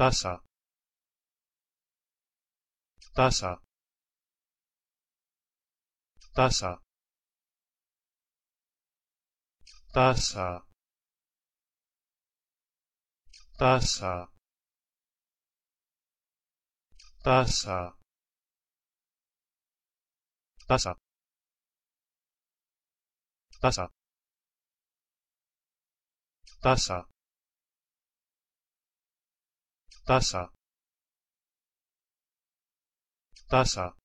φτάσα φτάσα φτάσα φτάσα φτάσα φτάσα φτάσα φτάσα φτάσα tasa tasa